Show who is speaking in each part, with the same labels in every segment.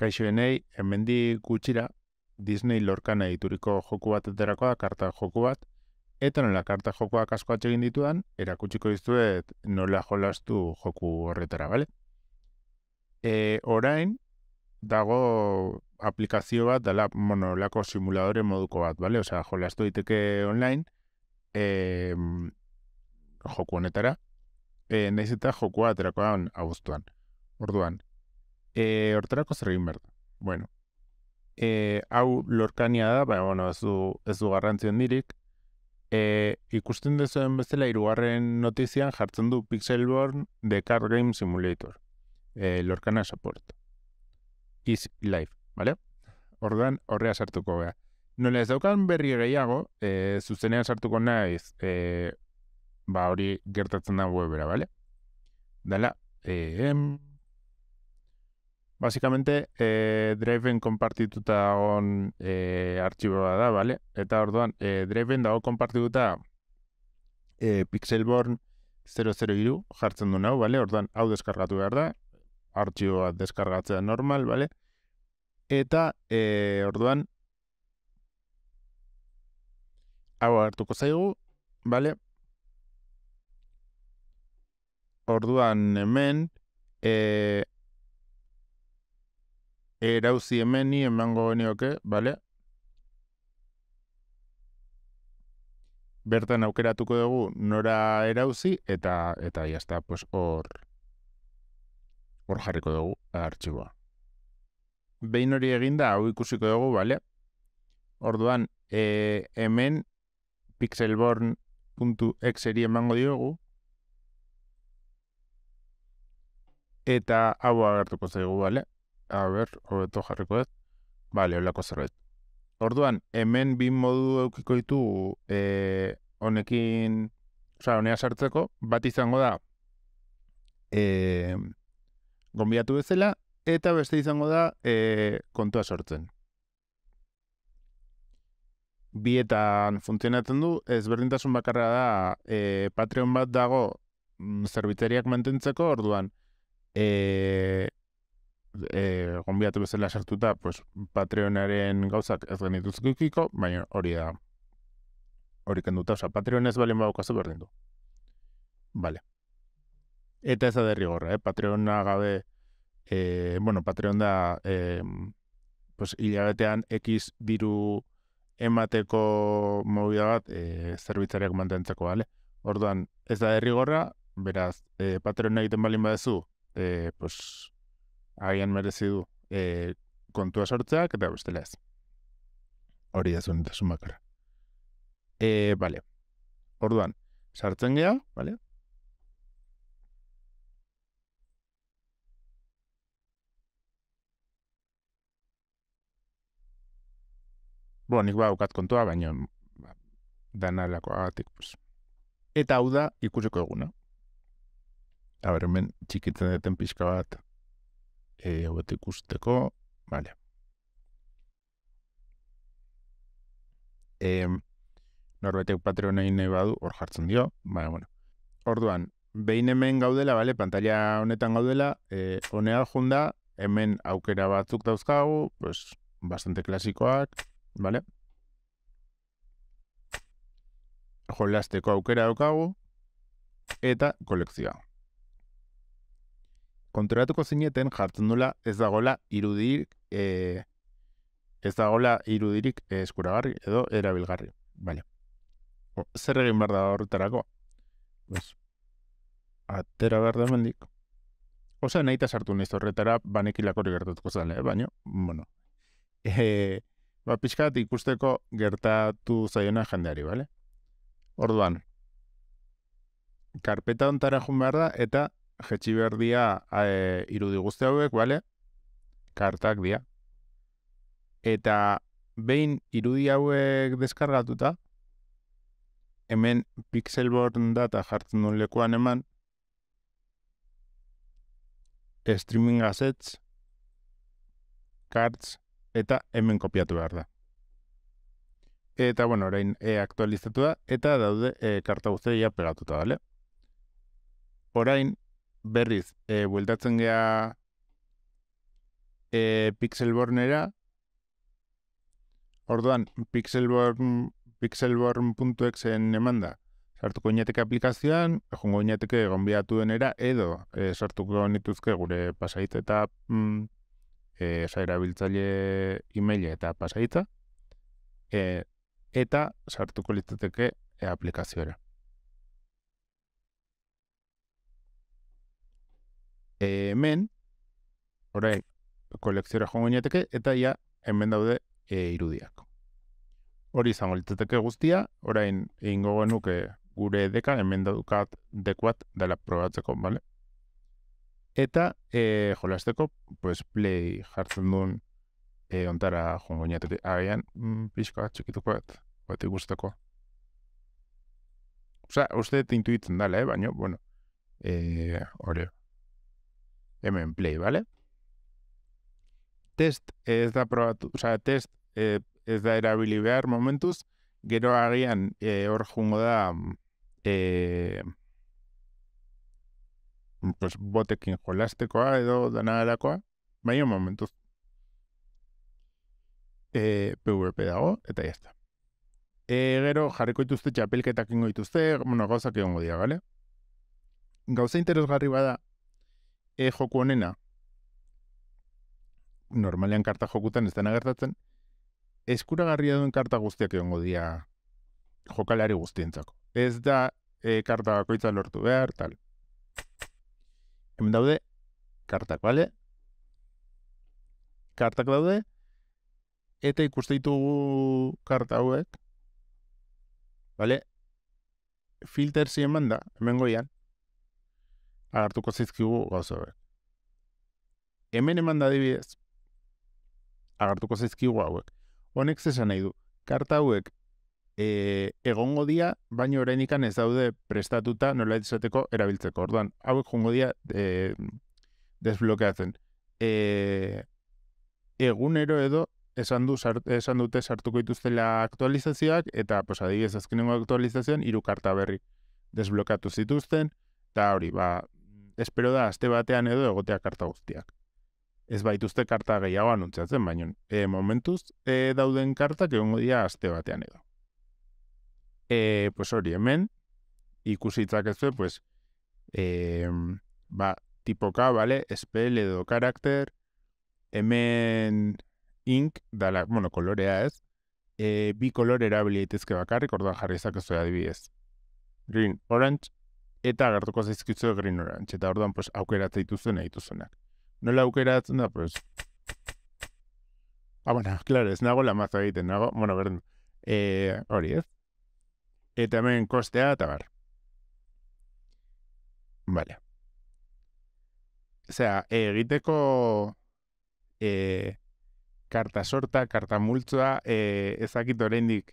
Speaker 1: Kaixo henei, emendik gutxira, Disney lorka nahi turiko joku bat da karta joku bat, eta nola karta jokoak asko egin dituan, erakutsiko dizuet nola jolastu joku horretara, bale? E, orain, dago aplikazio bat, dala monolako simuladore moduko bat, bale? Osea, jolastu diteke online, joku honetara, eh, naiz eta joku bat abuztuan, orduan e, zer egin behar da. Bueno, e, eh, hau lorkania da, baina, bueno, ez du, ez du garrantzi handirik. E, ikusten dezuen bezala, irugarren notizian jartzen du Pixelborn de Card Game Simulator. E, eh, lorkana support. Is live, bale? Ordan horrea sartuko gara. Nola ez daukan berri gehiago, e, zuzenean sartuko naiz, e, ba hori gertatzen da webera, bale? Dala, e, Basikamente, e, eh, Draven konpartituta dagoen e, eh, artxiboa da, bale? Eta orduan, e, Draven dago konpartituta e, Pixelborn 003 jartzen du nau, bale? Orduan, hau deskargatu behar da, artxiboa deskargatzea normal, bale? Eta, e, orduan, hau hartuko zaigu, bale? Orduan, hemen, e, erauzi hemen ni emango genioke, bale? Bertan aukeratuko dugu nora erauzi eta eta jazta, pues hor hor jarriko dugu hartxiboa Behin hori eginda, hau ikusiko dugu, bale? Orduan, e, hemen pixelborn.exeri emango diogu. Eta hau agertuko zaigu, bale? A ber, hobeto jarriko ez. Bale, holako zerbait. Orduan, hemen bi modu eukiko ditu e, honekin, oza, honea sartzeko, bat izango da e, gombiatu bezala, eta beste izango da e, kontua sortzen. Bietan funtzionatzen du, ez berdintasun bakarra da e, Patreon bat dago mm, zerbitzeriak mantentzeko, orduan, e, e, eh, gombiatu bezala sartuta, pues, Patreonaren gauzak ez genituzkikiko, baina hori da, hori kenduta, oza, Patreon ez balen badukazu berdin du. Bale. Eta ez da derrigorra, eh? Patreona gabe, e, bueno, Patreon da, e, pues, hilabetean X diru emateko mobila bat e, zerbitzariak mantentzeko, bale? Orduan, ez da derrigorra, beraz, e, Patreon egiten balin badezu, e, pues, agian merezi du eh, kontua sortzeak eta bestela ez. Hori da zuen tasun bakarra. Eh, vale. Orduan, sartzen gea, vale? Bueno, ni gau ukat kontua baino ba, dana la pues. Eta hau da ikusiko eguna. Aber hemen txikitzen duten pixka bat e, hobet ikusteko, baina. Eh, norbete patrona badu hor jartzen dio, bale, bueno. Orduan, behin hemen gaudela, bale, pantalla honetan gaudela, eh, honea jonda, hemen aukera batzuk dauzkagu, pues bastante klasikoak, bale? Jolasteko aukera daukagu eta kolekzioa konturatuko zineten jartzen dula ez dagola irudirik e, ez dagola irudirik eh, eskuragarri edo erabilgarri. Baina, zer egin behar da horretarako? Bez, atera behar da mendik. Osa nahi eta sartu nahiz horretara banekilako hori gertatuko zen, eh? baina, bueno. E, ba, pixkat ikusteko gertatu zaiona jendeari, bale? Orduan, karpeta ontara joan behar da, eta jetxi behar dia eh, irudi guzti hauek, bale? Kartak dia. Eta behin irudi hauek deskargatuta, hemen pixelborn data jartzen duen lekuan eman, streaming assets, cards, eta hemen kopiatu behar da. Eta, bueno, orain e eh, aktualizatu da, eta daude e, karta guztia pegatuta, bale? Orain, berriz, e, bueltatzen gea e, Pixelbornera, orduan, Pixelborn, Pixelborn.exen eman da, sartuko inateke aplikazioan, jongo inateke gombiatu denera, edo e, sartuko nituzke gure pasait eta mm, e, zaira biltzale imeile eta pasaita, e, eta sartuko litzateke e, aplikazioera. e, hemen, orain, kolekziora joan eta ja, hemen daude e, irudiak. Hori izango litzateke guztia, orain, egingo genuke gure deka, hemen daukat dekuat dela probatzeko, bale? Eta, e, jolasteko, pues, play jartzen duen e, ontara joan gineateke, agian, mm, pixka bat, bat, bat ikusteko. Osa, uste intuitzen dala, eh? baina, bueno, e, hori, e, hemen play, ¿vale? Test ez da probatu, oza, test eh, ez da erabili behar momentuz, gero agian hor eh, jungo da eh, pues, botekin jolastekoa edo danagarakoa, baina momentuz eh, PVP dago, eta jazta. E, eh, gero jarriko ituzte, txapelketak ingo dituzte, bueno, gauzak egongo dira, bale? Gauza interesgarri bada, e joku honena normalean karta jokutan ez dena gertatzen eskuragarria duen karta guztiak egongo dira jokalari guztientzako ez da e karta bakoitza lortu behar tal hemen daude kartak bale kartak daude eta ikuste ditugu karta hauek bale filter zien manda hemen goian agartuko zizkigu gauza be. Hemen eman da dibidez, agartuko zizkigu ah, hauek. Honek zesan nahi du, karta hauek e, eh, egongo dia, baino orain ez daude prestatuta nola izateko erabiltzeko. Orduan, hauek jongo dia e, eh, desblokeatzen. E, egunero edo esan du esan dute sartuko dituztela aktualizazioak eta pos adibidez azkenengo aktualizazioan hiru karta berri desblokatu zituzten eta hori ba espero da aste batean edo egotea karta guztiak. Ez baituzte karta gehiago anuntzatzen, baina e, momentuz e, dauden kartak egongo dira aste batean edo. E, pues hori, hemen, ikusitzak ez pues, e, ba, tipoka, vale, espel edo karakter, hemen ink, dala, bueno, kolorea ez, e, bi kolore erabilitezke daitezke bakarrik, orduan jarri zakezu adibidez. Green, orange, eta agertuko zaizkitzu egrin orantz, eta orduan pues, aukeratzen dituzuen nahi Nola aukeratzen da, pues... Ah, bueno, klar, ez nago lamazo egiten, nago, bueno, berdin, e, hori ez? Eta hemen kostea eta bar. Vale. Osea, egiteko e, karta sorta, karta multzua, e, eh, ezakit oraindik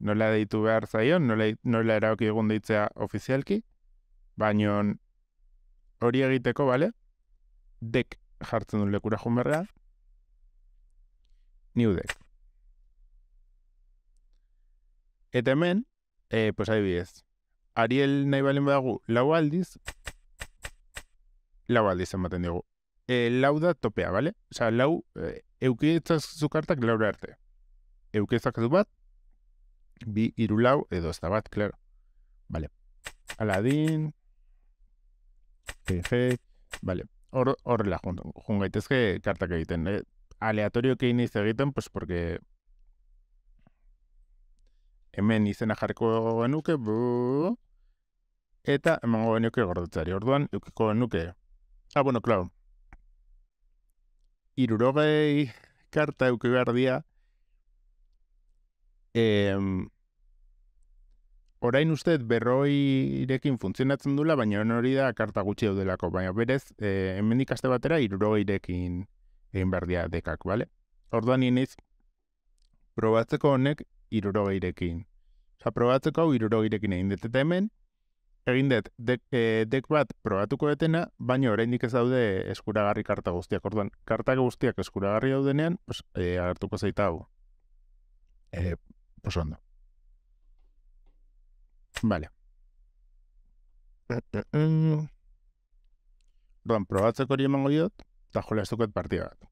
Speaker 1: nola deitu behar zaion, nola, nola erauki egun deitzea ofizialki, baino hori egiteko, bale? Dek jartzen du lekura joan berrea. New dek. Eta hemen, e, pues bidez. Ariel nahi balen badagu, lau aldiz. Lau aldiz ematen dugu. E, lau da topea, bale? Osa, lau, e, eukietzak zukartak laura arte. Eukietzak du bat, bi irulau edo ez da bat, klaro. Bale. Aladin, Vale, Jeje. Vale. Hor, horrela jun gaitezke kartak egiten. Eh, aleatorio que inicia egiten, pues, porque hemen izena jarriko genuke, bu, eta emango genuke gordetzari. Orduan, con genuke. Ah, bueno, claro Irurogei karta de behar dia, em, orain uste berroi irekin funtzionatzen dula, baina hori da karta gutxi daudelako, baina berez, e, hemendik batera, iruro irekin egin behar dekak, bale? Orduan iniz, probatzeko honek, iruro irekin. Osa, probatzeko hau iruro irekin egin dut, hemen, egin dut, dek, eh, bat probatuko etena, baina oraindik ez daude eskuragarri karta guztiak. Orduan, karta guztiak eskuragarri daudenean, pues, e, agertuko zaita hau. E, pues, Vale. Ron, probatzeko hori emango diot, eta jola ez partida bat.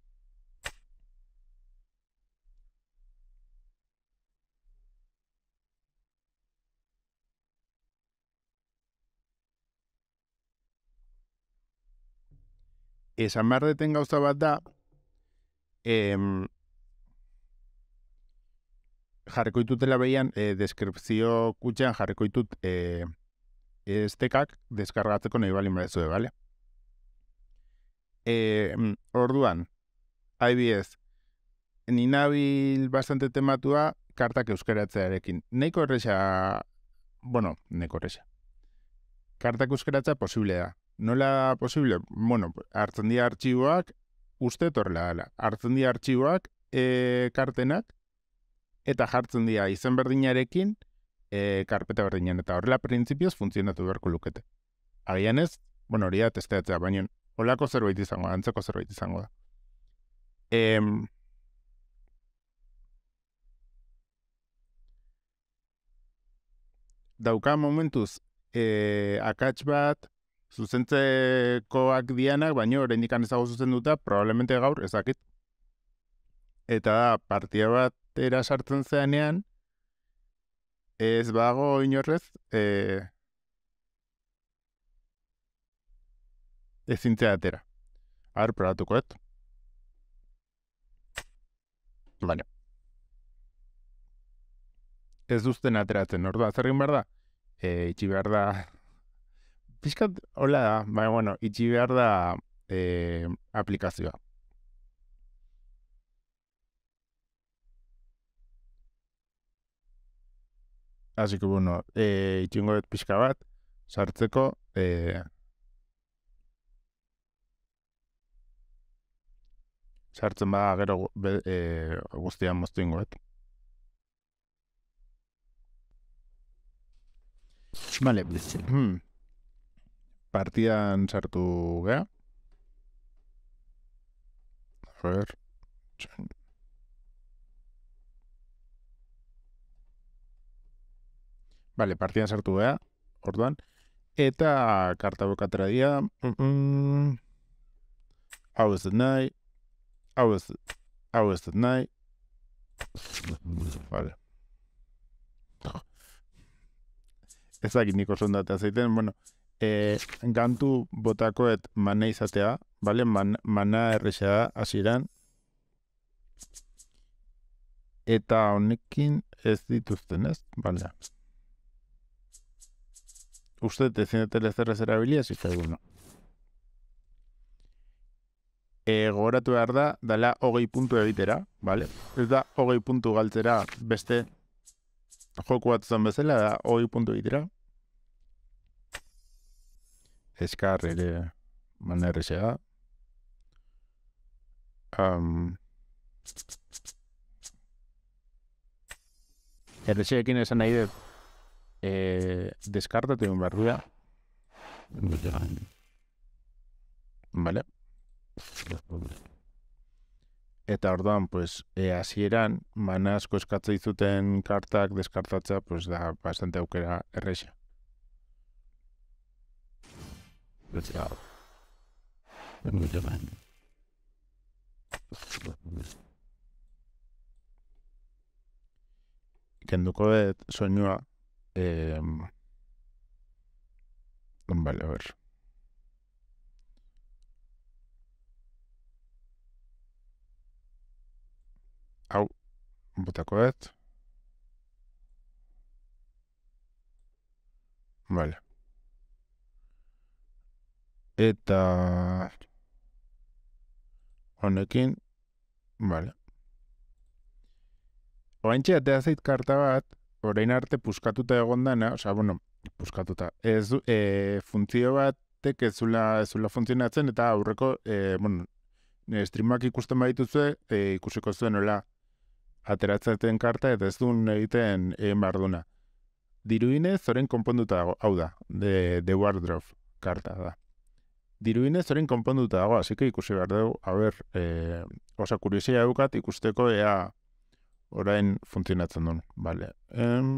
Speaker 1: Esan behar deten gauza bat da, em, jarriko itutela behian, e, deskripzio kutxean jarriko itut e, eh, estekak eh, deskargatzeko nahi balin badezu, bale? E, orduan, IBS, ninabil bastante tematua kartak euskaratzearekin. Neiko erresa, bueno, neko erresa. Kartak euskaratzea posible da. Nola posible? Bueno, hartzen dira artxiboak, uste torla dela. Hartzen dira artxiboak, e, kartenak, eta jartzen dira izen berdinarekin e, karpeta berdinan, eta horrela printzipioz funtzionatu beharko lukete. Agian ez, bueno, hori da testeatzea, baina holako zerbait izango da, antzeko zerbait izango da. E, dauka momentuz, e, akats bat, zuzentzekoak dianak, baina oraindik ikan ezago zuzen duta, probablemente gaur, ezakit, eta da, partia bat era sartzen zeanean, ez bago inorrez, e, eh, ez zintzea atera. Har, probatuko, Baina. Ez duzten ateratzen, ordua, zer egin behar da? E, itxi behar da... Piskat, hola da, baina, bueno, itxi behar da eh, aplikazioa. Así bueno, eh, itxingo dut pixka bat, sartzeko. Eh... Sartzen ba, gero be, eh, guztian moztu ingo dut. Vale. Hmm. Partidan sartu gea. A ver. Bale, partian sartu beha, orduan. Eta karta bokatera dira. Hau ez dut nahi. Hau ez dut. Hau ez dut nahi. Bale. Ez dakit niko zondatea zeiten, bueno. E, gantu botakoet mana izatea, bale, mana errexea da, asiran. Eta honekin ez dituzten ez, Uste, defiende telezerra zera bilia? Zizte dugu, gogoratu behar da, dala hogei puntu egitera, Vale, Ez da, hogei puntu galtzera beste joku bat bezala, da, hogei puntu egitera. Eskar, ere, manerrexea da. Um, esan nahi eh, deskartatu egin behar duda. Eh. Vale. Eta orduan, pues, e, eh, azieran, mana asko eskatzei zuten kartak deskartatza, pues, da, bastante aukera erresa. Eh. Kenduko dut soinua, Eh, vale, a ver. Au, botako et. Vale. Eta... Honekin... Vale. Oantxe, eta zait karta bat, orain arte puskatuta egondana, osea, bueno, puskatuta, ez du, e, funtzio batek ez zula, ez zula funtzionatzen, eta aurreko, e, bueno, e, streamak ikusten badituzue, e, ikusiko zuen, nola, ateratzen karta, eta ez duen egiten egin behar Diruinez, orain konponduta dago, hau da, de, de wardrobe karta da. Diruinez, orain konponduta dago, hasiko ikusi behar dugu, haber, e, osa, kuriosia eukat, ikusteko ea, orain funtzionatzen duen. Bale. Em...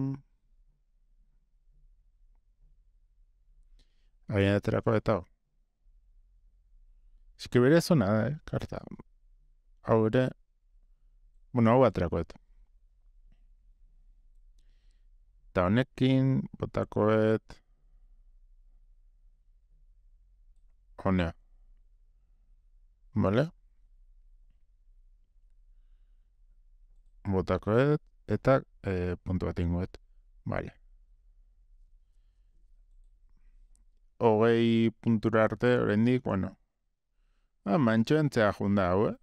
Speaker 1: Hain aterako eta Eski bere zona, eh, karta. Hau ere, bueno, hau aterako eta. Eta honekin, botakoet, honea. Bale? Bale? botako ez, eta e, puntu bat ingoet. Bale. Hogei puntura arte, oraindik bueno. Ba, mantxo entzea junda hau, eh?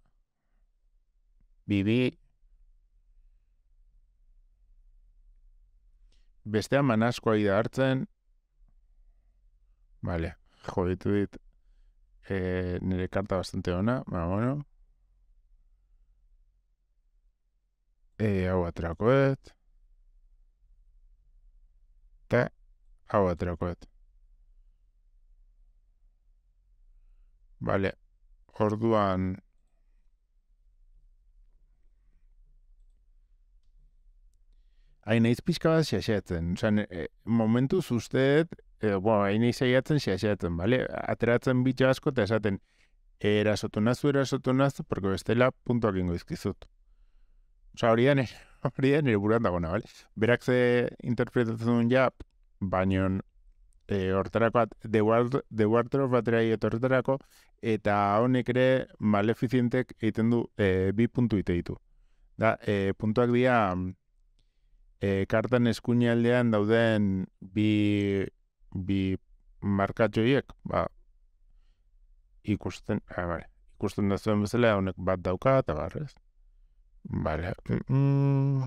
Speaker 1: Bibi. Bestea manaskoa ida hartzen. Baila joditu dit. E, nire karta bastante ona, ba, bueno. E eh, hau atrakoet. Eta hau atrakoet. Bale, orduan... Aina izpizka bat xaxatzen. Zan, e, eh, momentu usteet e, bo, aina izaiatzen bale? Ateratzen bitxo asko eta esaten, erasotu nazu, erasotu nazu, porque bestela puntuak egingo izkizutu. Osa, hori den, hori nire buruan dagoena, bale? Berak ze interpretatzen duen jap, baino e, eh, hortarako, the, world, the World of hortarako, eta honek ere maleficientek egiten du e, bi puntu ite ditu. Da, e, puntuak dira, e, kartan eskuinaldean dauden bi, bi markatxoiek, ba, ikusten, ah, bale, ikusten da zuen bezala, honek bat dauka, eta barrez. Vale. Mm.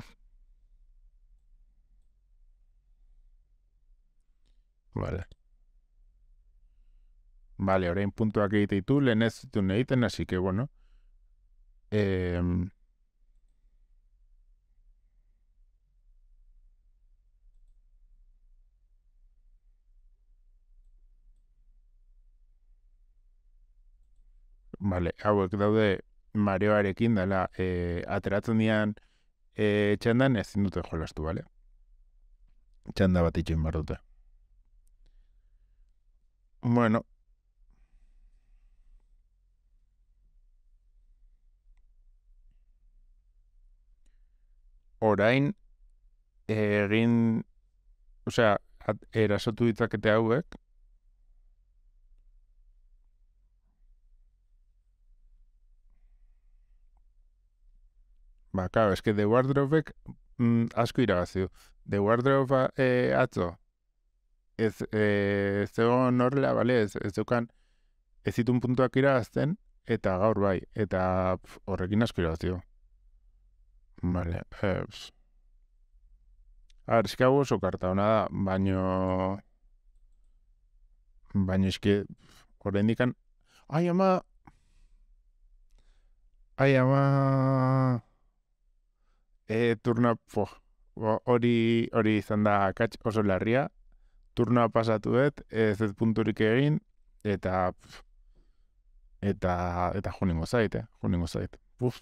Speaker 1: Vale. Vale. ahora un punto te y tú le necesito un ítem, así que, bueno. Eh, Vale, hauek de mareoarekin dela e, ateratzen dian e, txandan ezin dute jolastu, bale? Txanda bat itxin behar dute. Bueno. Orain, egin, osea, erasotu ditzakete hauek, Ba, kao, eske The Wardrobek mm, asko iragazio. The Wardrobe eh, atzo ez e, eh, zego norrela, bale, ez, ez dukan ez zitun puntuak irabazten eta gaur bai, eta horrekin asko irabazi Bale, ebs. Ar, eskabu oso karta hona da, baino baino eske horrein dikan ai ama ai ama e, eh, turna, po, hori hori izan da oso larria, turnoa pasatu dut, ez ez punturik egin, eta pf, eta, eta jo ningo zait, eh? jo ningo zait, puf,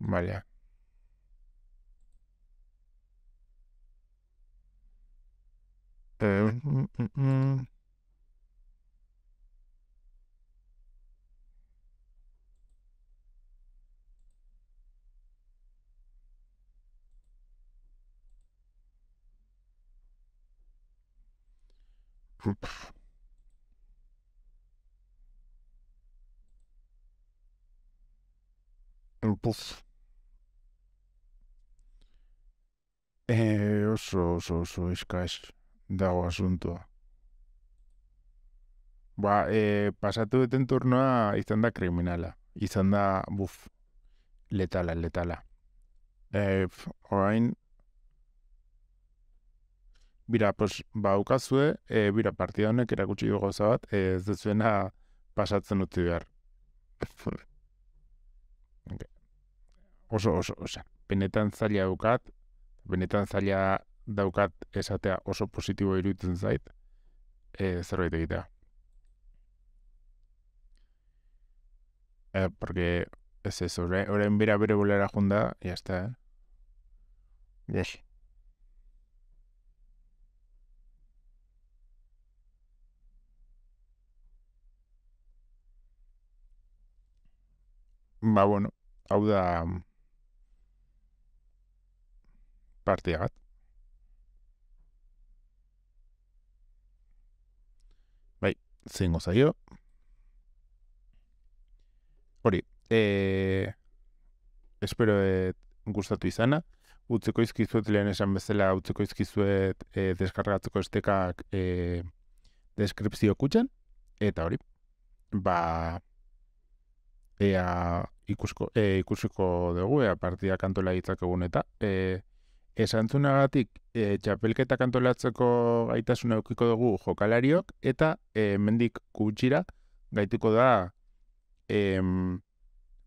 Speaker 1: eh, Mm, mm, mm, mm. Puf. E, oso, oso, oso, dago asuntoa. Ba, e, pasatu duten turnoa izan da kriminala. Izan da, buf, letala, letala. E, orain, bira, pues, ba, ukazue, e, eh, bira, partida honek erakutsi dugu goza bat, e, ez dezuena pasatzen utzi behar. Oso, oso, oso, benetan zaila daukat, benetan zaila daukat esatea oso positibo iruditzen zait, e, zerbait egitea. Eh, porque ez ez, orain bera bere bolera ya está, eh? Yes. ba, bueno, hau da mm, partia bat. Bai, zengo zaio. Hori, e... espero et eh, gustatu izana. Utzeko izkizuet lehen esan bezala, utzeko izkizuet e, deskargatzeko estekak e, deskripzio kutxan. Eta hori, ba, ea ikusko, e, ikusiko dugu, ea partida kantola egun eta e, esantzunagatik e, txapelketa kantolatzeko gaitasuna eukiko dugu jokalariok eta e, mendik gutxira gaituko da e,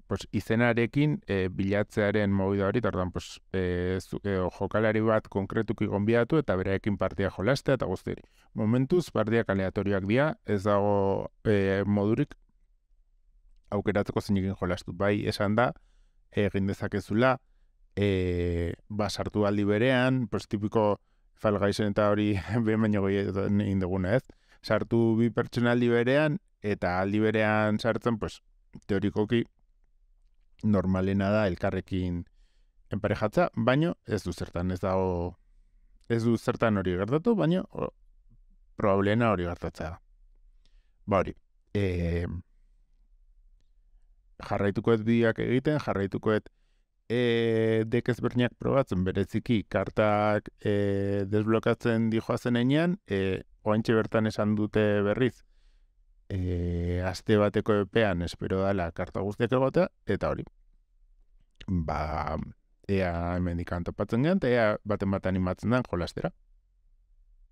Speaker 1: pos, izenarekin e, bilatzearen mogi hori, eta ordan, pos, e, e, jokalari bat konkretuki gonbiatu eta beraekin partia jolastea eta guzti. Momentuz, partia kaleatorioak dira, ez dago e, modurik aukeratzeko egin jolastu. Bai, esan da, egin dezakezula, e, ba, sartu aldi berean, pues, tipiko falgaizen eta hori behin baino gehiagoetan egin duguna ez. Sartu bi pertsona aldi berean, eta aldi berean sartzen, pues, teorikoki, normalena da elkarrekin enparejatza, baino ez du zertan, ez dago, ez du zertan hori gertatu, baino o, hori gertatza da. Ba hori, eh, jarraituko ez biak egiten, jarraituko ez e, probatzen, bereziki kartak e, desblokatzen dihoazen enean, e, oantxe bertan esan dute berriz, e, aste bateko epean espero dala karta guztiak egotea, eta hori. Ba, ea, hemen dikantopatzen gehan, eta ea, baten bat animatzen den, jolastera.